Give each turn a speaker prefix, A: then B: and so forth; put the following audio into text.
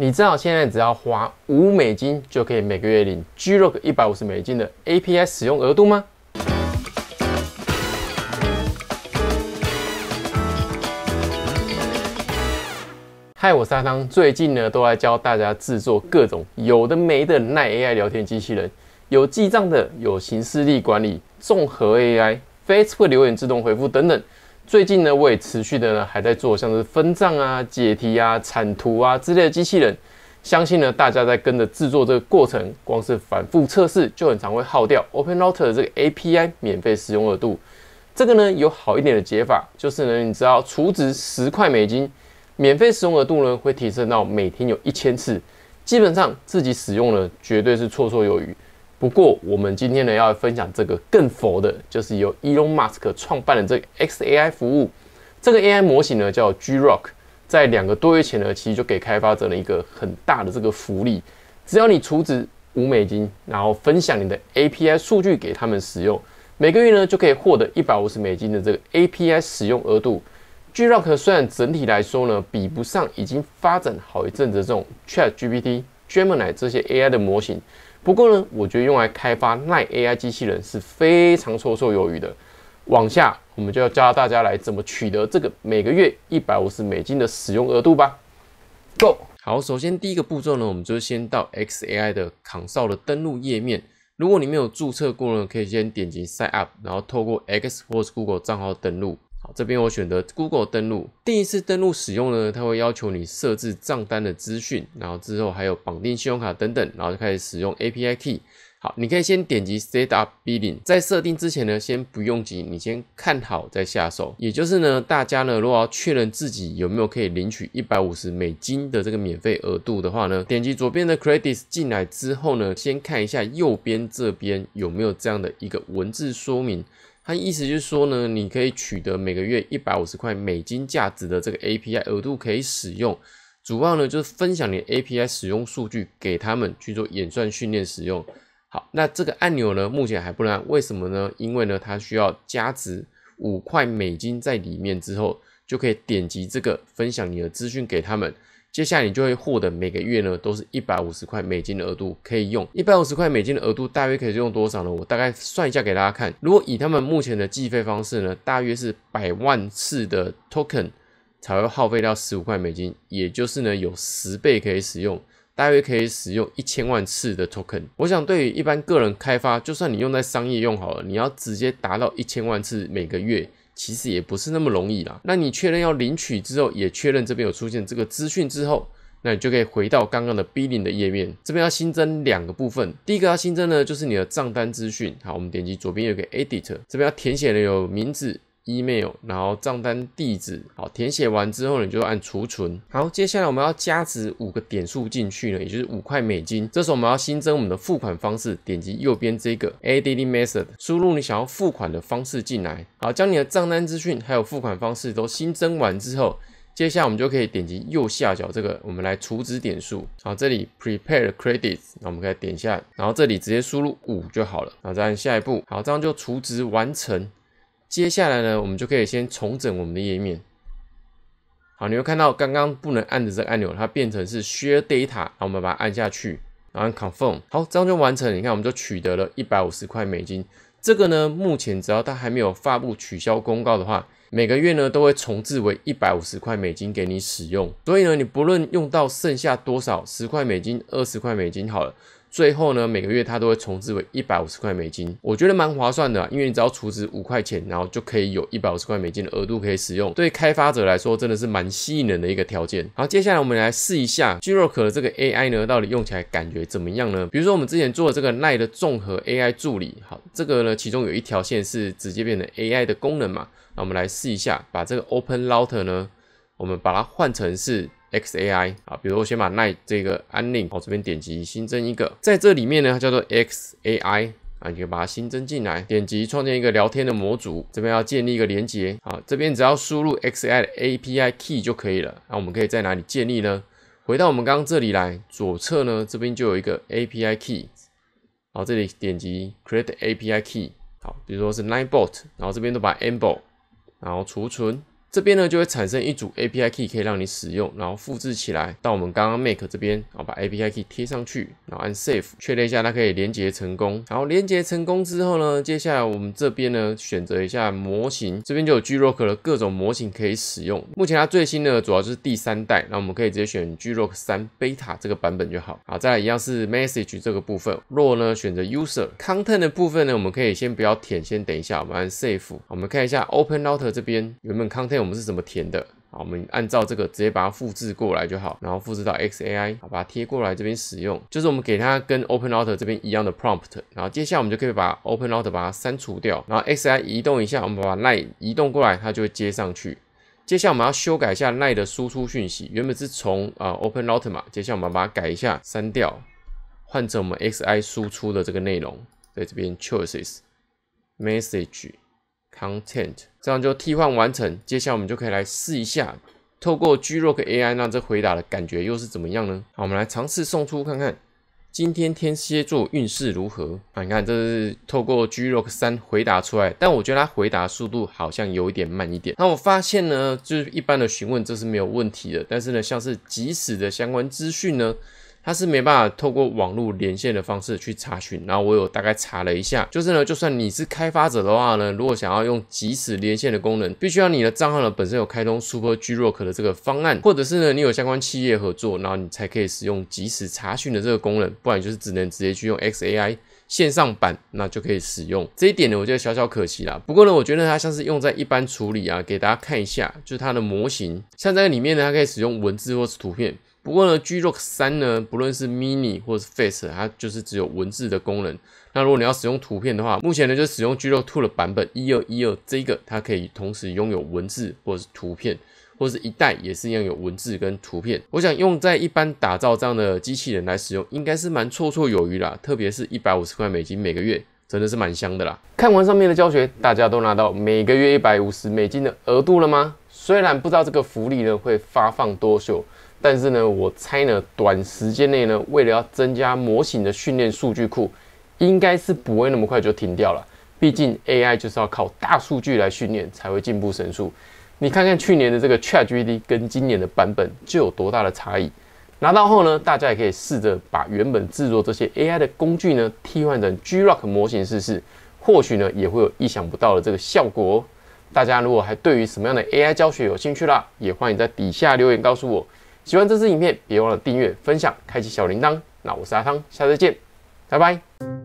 A: 你知道现在只要花五美金，就可以每个月领 Grok 一百五十美金的 API 使用额度吗？嗨，我是阿汤，最近呢都在教大家制作各种有的没的耐 AI 聊天机器人，有记账的，有形式力管理，综合 AI、Facebook 留言自动回复等等。最近呢，我也持续的呢，还在做像是分账啊、解题啊、产图啊之类的机器人。相信呢，大家在跟着制作这个过程，光是反复测试就很常会耗掉 OpenRouter 的这个 API 免费使用额度。这个呢，有好一点的解法，就是呢，你知道储值十块美金，免费使用额度呢会提升到每天有一千次，基本上自己使用呢绝对是绰绰有余。不过，我们今天呢要分享这个更佛的，就是由 Elon Musk 创办的这个 XAI 服务。这个 AI 模型呢叫 GROK，在两个多月前呢，其实就给开发者了一个很大的这个福利：只要你出资五美金，然后分享你的 API 数据给他们使用，每个月呢就可以获得一百五十美金的这个 API 使用额度。GROK 虽然整体来说呢，比不上已经发展好一阵子这种 ChatGPT、Gemini 这些 AI 的模型。不过呢，我觉得用来开发耐 AI 机器人是非常绰绰有余的。往下，我们就要教大家来怎么取得这个每个月一百五十美金的使用额度吧。Go，好，首先第一个步骤呢，我们就先到 XAI 的 Conso 的登录页面。如果你没有注册过呢，可以先点击 Sign Up，然后透过 x 或 o Google 账号登录。这边我选择 Google 登录，第一次登录使用呢，它会要求你设置账单的资讯，然后之后还有绑定信用卡等等，然后就开始使用 API Key。好，你可以先点击 Set Up Billing。在设定之前呢，先不用急，你先看好再下手。也就是呢，大家呢如果要确认自己有没有可以领取一百五十美金的这个免费额度的话呢，点击左边的 Credits 进来之后呢，先看一下右边这边有没有这样的一个文字说明。他意思就是说呢，你可以取得每个月一百五十块美金价值的这个 API 额度可以使用，主要呢就是分享你 API 使用数据给他们去做演算训练使用。好，那这个按钮呢目前还不能，为什么呢？因为呢它需要加值五块美金在里面之后，就可以点击这个分享你的资讯给他们。接下来你就会获得每个月呢，都是一百五十块美金的额度可以用。一百五十块美金的额度大约可以用多少呢？我大概算一下给大家看。如果以他们目前的计费方式呢，大约是百万次的 token 才会耗费掉十五块美金，也就是呢有十倍可以使用，大约可以使用一千万次的 token。我想对于一般个人开发，就算你用在商业用好了，你要直接达到一千万次每个月。其实也不是那么容易啦。那你确认要领取之后，也确认这边有出现这个资讯之后，那你就可以回到刚刚的 billing 的页面。这边要新增两个部分，第一个要新增呢，就是你的账单资讯。好，我们点击左边有个 edit，这边要填写的有名字。Email，然后账单地址，好，填写完之后你就按储存。好，接下来我们要加值五个点数进去呢，也就是五块美金。这时候我们要新增我们的付款方式，点击右边这个 A d d Method，输入你想要付款的方式进来。好，将你的账单资讯还有付款方式都新增完之后，接下来我们就可以点击右下角这个，我们来储值点数。好，这里 Prepare Credit，s 那我们可以点一下，然后这里直接输入五就好了，然后再按下一步，好，这样就储值完成。接下来呢，我们就可以先重整我们的页面。好，你会看到刚刚不能按的这个按钮，它变成是 Share Data。后我们把它按下去，然后 Confirm。好，这样就完成。你看，我们就取得了一百五十块美金。这个呢，目前只要它还没有发布取消公告的话，每个月呢都会重置为一百五十块美金给你使用。所以呢，你不论用到剩下多少，十块美金、二十块美金，好了。最后呢，每个月它都会重置为一百五十块美金，我觉得蛮划算的，因为你只要储值五块钱，然后就可以有一百五十块美金的额度可以使用。对开发者来说，真的是蛮吸引人的一个条件。好，接下来我们来试一下 Grok 的这个 AI 呢，到底用起来感觉怎么样呢？比如说我们之前做的这个奈的综合 AI 助理，好，这个呢其中有一条线是直接变成 AI 的功能嘛，那我们来试一下，把这个 Open Router 呢，我们把它换成是。XAI 啊，比如我先把 Night 这个安令，我这边点击新增一个，在这里面呢叫做 XAI 啊，你可以把它新增进来，点击创建一个聊天的模组，这边要建立一个连接啊，这边只要输入 XAI 的 API Key 就可以了。那我们可以在哪里建立呢？回到我们刚刚这里来，左侧呢这边就有一个 API Key，好，这里点击 Create API Key，好，比如说是 Ninebot，然后这边都把 Enable，然后储存。这边呢就会产生一组 API key 可以让你使用，然后复制起来到我们刚刚 make 这边，然后把 API key 贴上去，然后按 save 确认一下它可以连接成功。好，连接成功之后呢，接下来我们这边呢选择一下模型，这边就有 GROK 的各种模型可以使用。目前它最新的主要就是第三代，那我们可以直接选 GROK 三 beta 这个版本就好。好，再来一样是 message 这个部分，若呢选择 user content 的部分呢，我们可以先不要填，先等一下，我们按 save，我们看一下 open router 这边原本 content。我们是怎么填的？好，我们按照这个直接把它复制过来就好，然后复制到 XAI，好把它贴过来这边使用。就是我们给它跟 OpenRouter 这边一样的 prompt，然后接下来我们就可以把 OpenRouter 把它删除掉，然后 XAI 移动一下，我们把 Lie n 移动过来，它就会接上去。接下来我们要修改一下 Lie n 的输出讯息，原本是从啊 OpenRouter 嘛，接下来我们把它改一下，删掉，换成我们 XAI 输出的这个内容，在这边 Choices Message。Content，这样就替换完成。接下来我们就可以来试一下，透过 Grok AI 那这回答的感觉又是怎么样呢？好，我们来尝试送出看看，今天天蝎座运势如何啊？你看这是透过 Grok 三回答出来，但我觉得它回答速度好像有一点慢一点。那我发现呢，就是一般的询问这是没有问题的，但是呢，像是即时的相关资讯呢。它是没办法透过网络连线的方式去查询，然后我有大概查了一下，就是呢，就算你是开发者的话呢，如果想要用即时连线的功能，必须要你的账号呢本身有开通 Super Grok c 的这个方案，或者是呢你有相关企业合作，然后你才可以使用即时查询的这个功能，不然就是只能直接去用 XAI 线上版，那就可以使用这一点呢，我觉得小小可惜啦。不过呢，我觉得它像是用在一般处理啊，给大家看一下，就是它的模型，像这个里面呢，它可以使用文字或是图片。不过呢，Grok 三呢，不论是 Mini 或是 Face，它就是只有文字的功能。那如果你要使用图片的话，目前呢就使用 Grok Two 的版本，一二一二这个，它可以同时拥有文字或者是图片，或者是一代也是一样有文字跟图片。我想用在一般打造这样的机器人来使用，应该是蛮绰绰有余啦。特别是一百五十块美金每个月，真的是蛮香的啦。看完上面的教学，大家都拿到每个月一百五十美金的额度了吗？虽然不知道这个福利呢会发放多久。但是呢，我猜呢，短时间内呢，为了要增加模型的训练数据库，应该是不会那么快就停掉了。毕竟 AI 就是要靠大数据来训练才会进步神速。你看看去年的这个 ChatGPT 跟今年的版本就有多大的差异。拿到后呢，大家也可以试着把原本制作这些 AI 的工具呢，替换成 Grok 模型试试，或许呢也会有意想不到的这个效果。大家如果还对于什么样的 AI 教学有兴趣啦，也欢迎在底下留言告诉我。喜欢这支影片，别忘了订阅、分享、开启小铃铛。那我是阿汤，下次见，拜拜。